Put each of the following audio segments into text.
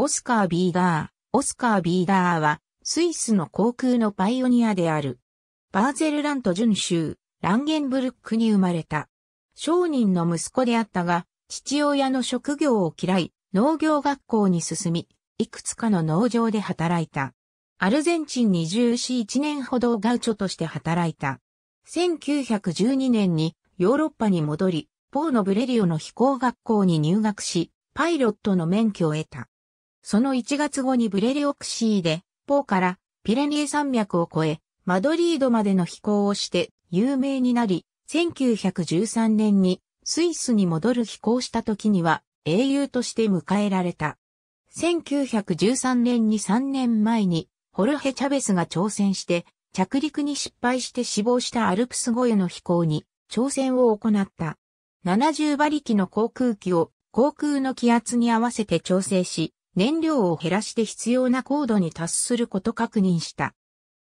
オスカー・ビーダー。オスカー・ビーダーは、スイスの航空のパイオニアである。バーゼルラント準州、ランゲンブルックに生まれた。商人の息子であったが、父親の職業を嫌い、農業学校に進み、いくつかの農場で働いた。アルゼンチンに住し1年ほどガウチョとして働いた。1912年にヨーロッパに戻り、ポーのブレリオの飛行学校に入学し、パイロットの免許を得た。その1月後にブレレオクシーで、ポーからピレネー山脈を越え、マドリードまでの飛行をして有名になり、1913年にスイスに戻る飛行した時には英雄として迎えられた。1913年に3年前にホルヘ・チャベスが挑戦して着陸に失敗して死亡したアルプス越えの飛行に挑戦を行った。70馬力の航空機を航空の気圧に合わせて調整し、燃料を減らして必要な高度に達すること確認した。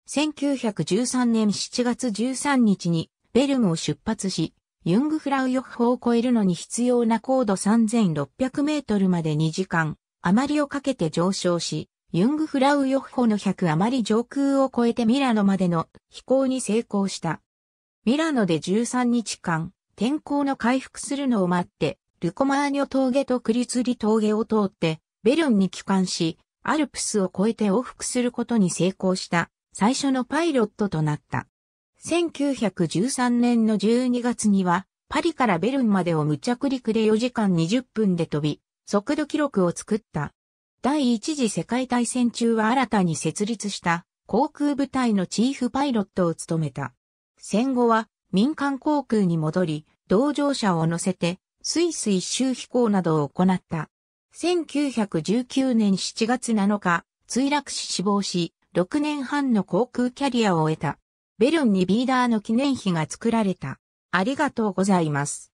1913年7月13日にベルムを出発し、ユングフラウヨッホを超えるのに必要な高度3600メートルまで2時間、余りをかけて上昇し、ユングフラウヨッホの100余り上空を超えてミラノまでの飛行に成功した。ミラノで13日間、天候の回復するのを待って、ルコマーニョ峠とクリツリ峠を通って、ベルンに帰還し、アルプスを越えて往復することに成功した最初のパイロットとなった。1913年の12月には、パリからベルンまでを無着陸で4時間20分で飛び、速度記録を作った。第一次世界大戦中は新たに設立した航空部隊のチーフパイロットを務めた。戦後は民間航空に戻り、同乗者を乗せてスイス一周飛行などを行った。1919年7月7日、墜落し死亡し、6年半の航空キャリアを終えた。ベルンにビーダーの記念碑が作られた。ありがとうございます。